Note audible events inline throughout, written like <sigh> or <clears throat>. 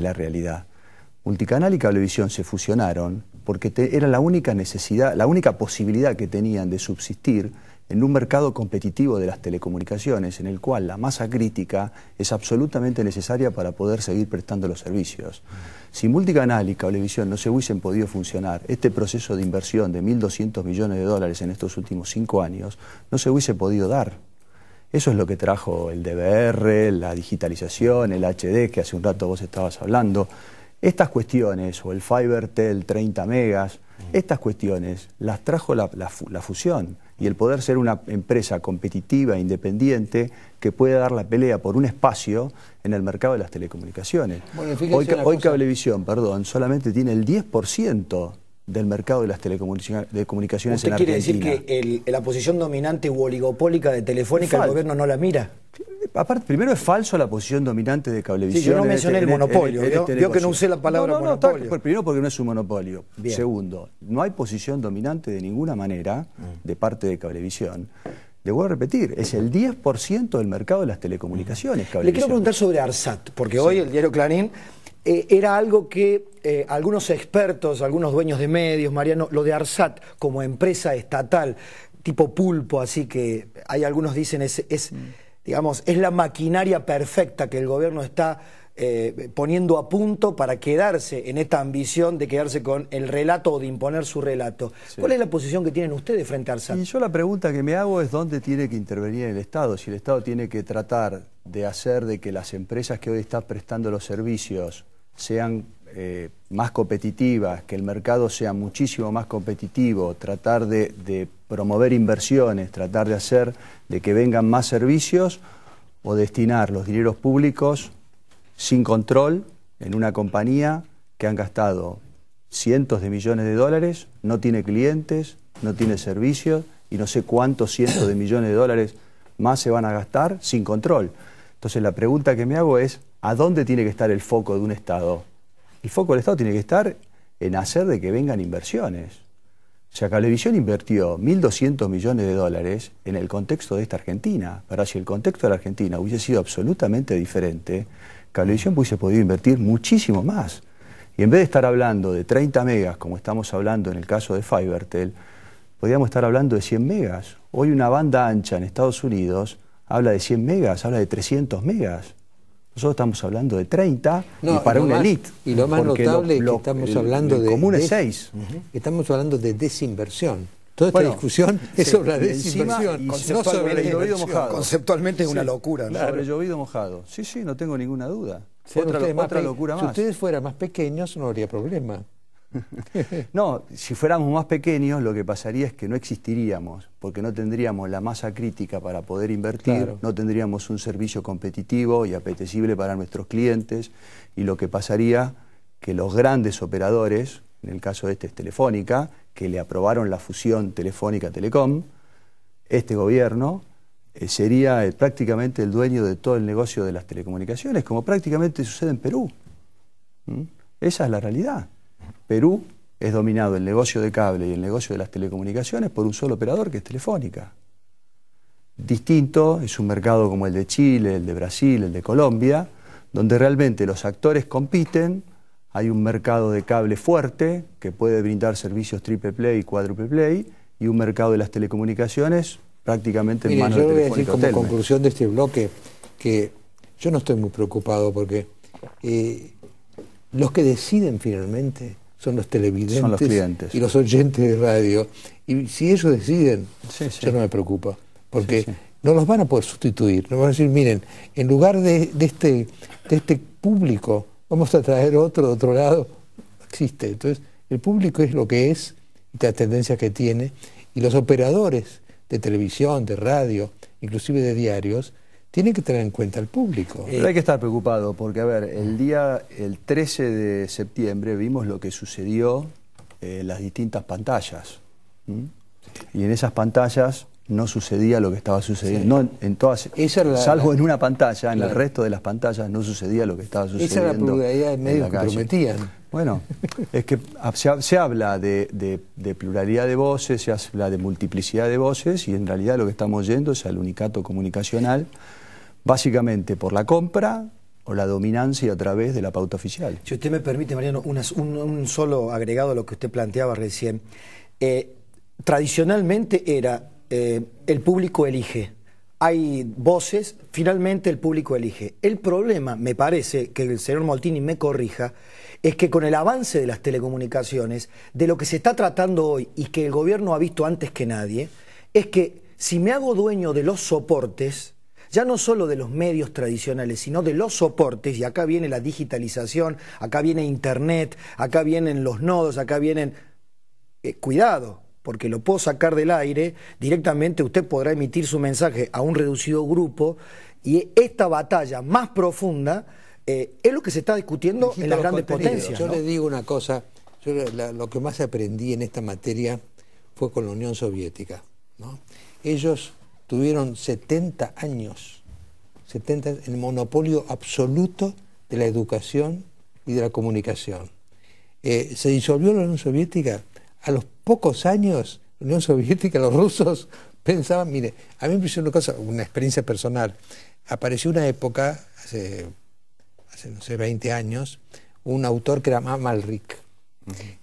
la realidad. Multicanal y Cablevisión se fusionaron porque era la única necesidad, la única posibilidad que tenían de subsistir en un mercado competitivo de las telecomunicaciones, en el cual la masa crítica es absolutamente necesaria para poder seguir prestando los servicios. Si Multicanal y Cablevisión no se hubiesen podido funcionar, este proceso de inversión de 1.200 millones de dólares en estos últimos cinco años no se hubiese podido dar. Eso es lo que trajo el DBR, la digitalización, el HD, que hace un rato vos estabas hablando. Estas cuestiones, o el FiberTel 30 megas, mm. estas cuestiones las trajo la, fusión y el poder ser una empresa competitiva, independiente, que pueda dar la pelea por un espacio en el mercado de las telecomunicaciones. hoy, Cablevisión, perdón, solamente tiene el 10% del mercado de las telecomunicaciones en comunicaciones ¿Usted quiere decir que la posición dominante u oligopólica de Telefónica el gobierno no la mira? Aparte, primero es falso la posición dominante de Cablevisión. Sí, yo no mencioné el, monopolio. Yo este que no usé la palabra monopolio. primero porque no es un monopolio. Segundo, no hay posición dominante de ninguna manera mm. de parte de Cablevisión. Le voy a repetir, es el 10% del mercado de las telecomunicaciones. Le quiero preguntar sobre ARSAT, porque hoy el diario Clarín eh, era algo que eh, algunos expertos, algunos dueños de medios, Mariano, lo de ARSAT como empresa estatal, tipo pulpo, así que hay algunos dicen es, es mm. digamos, es la maquinaria perfecta que el gobierno está eh, poniendo a punto para quedarse en esta ambición de quedarse con el relato o de imponer su relato. ¿Cuál es la posición que tienen ustedes frente al SAT? Y yo la pregunta que me hago es dónde tiene que intervenir el Estado. Si el Estado tiene que tratar de hacer de que las empresas que hoy están prestando los servicios sean eh, más competitivas, que el mercado sea muchísimo más competitivo, tratar de, promover inversiones, tratar de hacer de que vengan más servicios o destinar los dineros públicos sin control en una compañía que han gastado cientos de millones de dólares, no tiene clientes, no tiene servicios y no sé cuántos cientos de millones de dólares más se van a gastar sin control. Entonces la pregunta que me hago es, ¿a dónde tiene que estar el foco de un Estado? El foco del Estado tiene que estar en hacer de que vengan inversiones. O sea, Calevisión invirtió 1.200 millones de dólares en el contexto de esta Argentina. pero si el contexto de la Argentina hubiese sido absolutamente diferente, Calevisión hubiese podido invertir muchísimo más. Y en vez de estar hablando de 30 megas, como estamos hablando en el caso de Fibertel, podríamos estar hablando de 100 megas. Hoy una banda ancha en Estados Unidos habla de 100 megas, habla de 300 megas. Nosotros estamos hablando de 30 y para una elite. Y lo más notable es que estamos hablando de. Común 6. Estamos hablando de desinversión. Toda esta discusión <laughs> es sobre la desinversión. no sobre llovido mojado. Conceptualmente es una locura. llovido mojado. Sí, sí, no tengo ninguna duda. otra, locura más. Si ustedes fueran más pequeños no habría problema. <laughs> no, si fuéramos más pequeños, lo que pasaría es que no existiríamos, porque no tendríamos la masa crítica para poder invertir, no tendríamos un servicio competitivo y apetecible para nuestros clientes, y lo que pasaría que los grandes operadores, en el caso de este es Telefónica, que le aprobaron la fusión Telefónica-Telecom, este gobierno eh, sería eh, prácticamente el dueño de todo el negocio de las telecomunicaciones, como prácticamente sucede en Perú. ¿Mm? Esa es la realidad. Perú es dominado el negocio de cable y el negocio de las telecomunicaciones por un solo operador que es Telefónica. Distinto es un mercado como el de Chile, el de Brasil, el de Colombia, donde realmente los actores compiten, hay un mercado de cable fuerte que puede brindar servicios triple play y cuádruple play y un mercado de las telecomunicaciones prácticamente en manos yo de voy a decir como conclusión de este bloque que yo no estoy muy preocupado porque eh, los que deciden finalmente son los televidentes y los oyentes de radio. Y si ellos deciden, yo no me preocupo, porque no los van a poder sustituir. No van a decir, miren, en lugar de, este, este público, vamos a traer otro de otro lado. existe. Entonces, el público es lo que es y las tendencias que tiene. Y los operadores de televisión, de radio, inclusive de diarios, tiene que tener en cuenta el público. Eh, hay que estar preocupado porque, a ver, el día, el 13 de septiembre vimos lo que sucedió eh, en las distintas pantallas. Y en esas pantallas no sucedía lo que estaba sucediendo. No, en todas, Esa salvo en una pantalla, en el resto de las pantallas no sucedía lo que estaba sucediendo. Esa era la pluralidad de medios que prometían. Bueno, <laughs> es que se, habla de, de, pluralidad de voces, se habla de multiplicidad de voces y en realidad lo que estamos yendo es al unicato comunicacional básicamente por la compra o la dominancia a través de la pauta oficial. Si usted me permite, Mariano, un, solo agregado a lo que usted planteaba recién. Eh, tradicionalmente era eh, el público elige, hay voces, finalmente el público elige. El problema, me parece, que el señor Moltini me corrija, es que con el avance de las telecomunicaciones, de lo que se está tratando hoy y que el gobierno ha visto antes que nadie, es que si me hago dueño de los soportes, ya no solo de los medios tradicionales, sino de los soportes, y acá viene la digitalización, acá viene Internet, acá vienen los nodos, acá vienen... Eh, cuidado, porque lo puedo sacar del aire, directamente usted podrá emitir su mensaje a un reducido grupo, y esta batalla más profunda eh, es lo que se está discutiendo en las grandes potencias. Yo le digo una cosa, lo que más aprendí en esta materia fue con la Unión Soviética. ¿no? Ellos tuvieron 70 años, 70, el monopolio absoluto de la educación y de la comunicación. Eh, se disolvió la Unión Soviética. A los pocos años, la Unión Soviética, los rusos <laughs> pensaban, mire, a mí me pareció una cosa, una experiencia personal. Apareció una época, hace, hace no sé, 20 años, un autor que era Malrik,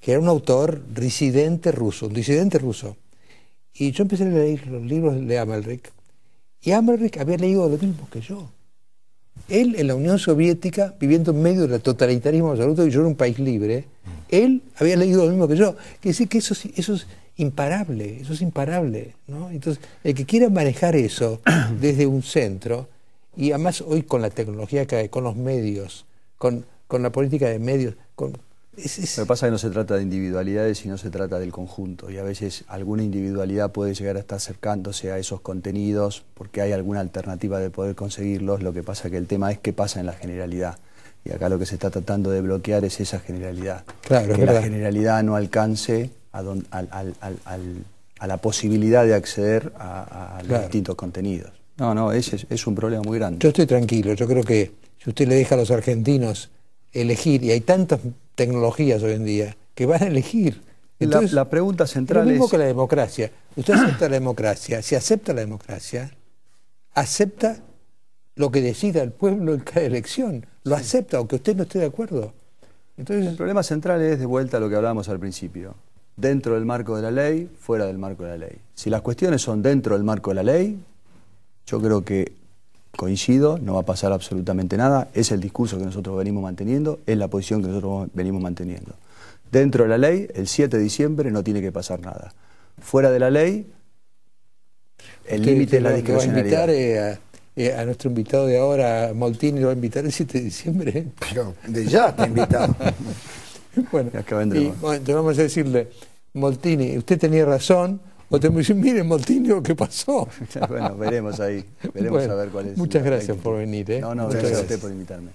que era un autor disidente ruso, un disidente ruso, y yo empecé a leer los libros de Amalric, y Amalric había leído lo mismo que yo. Él en la Unión Soviética, viviendo en medio del totalitarismo absoluto, y yo era un país libre, él había leído lo mismo que yo. Quiere decir que eso, eso es imparable, eso es imparable. Entonces, el que quiera manejar eso <clears throat> desde un centro, y además hoy con la tecnología que con los medios, con, con la política de medios, con, lo que pasa es que no se trata de individualidades, sino se trata del conjunto. Y a veces alguna individualidad puede llegar a estar acercándose a esos contenidos porque hay alguna alternativa de poder conseguirlos. Lo que pasa es que el tema es qué pasa en la generalidad. Y acá lo que se está tratando de bloquear es esa generalidad. Claro, que la generalidad no alcance a, la posibilidad de acceder a, los distintos contenidos. No, no, ese es, es un problema muy grande. Yo estoy tranquilo. Yo creo que si usted le deja a los argentinos elegir, y hay tantas tecnologías hoy en día que van a elegir. Entonces, la, pregunta central es... Lo mismo que la democracia. Usted acepta la democracia. Si acepta la democracia, acepta lo que decida el pueblo en cada elección. Lo acepta, aunque usted no esté de acuerdo. Entonces, el problema central es, de vuelta a lo que hablábamos al principio, dentro del marco de la ley, fuera del marco de la ley. Si las cuestiones son dentro del marco de la ley, yo creo que coincido, no va a pasar absolutamente nada, es el discurso que nosotros venimos manteniendo, es la posición que nosotros venimos manteniendo. Dentro de la ley, el 7 de diciembre no tiene que pasar nada. Fuera de la ley, el límite es la discrecionalidad. Va a invitar, a nuestro invitado de ahora, Moltini lo va a invitar el 7 de diciembre. Pero de ya invitado. <laughs> bueno, bueno, te vamos a decirle, Moltini, usted tenía razón, o te dicen, miren, lo ¿qué pasó? <laughs> bueno, veremos ahí. Veremos a ver cuál es. Muchas gracias por venir. ¿eh? No, no, gracias a usted por invitarme.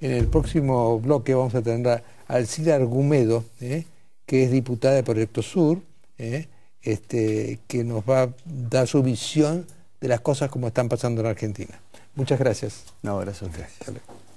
En el próximo bloque vamos a tener a Alcira Argumedo, ¿eh? que es diputada de Proyecto Sur, ¿eh? este, que nos va a dar su visión de las cosas como están pasando en Argentina. Muchas gracias. No, Gracias.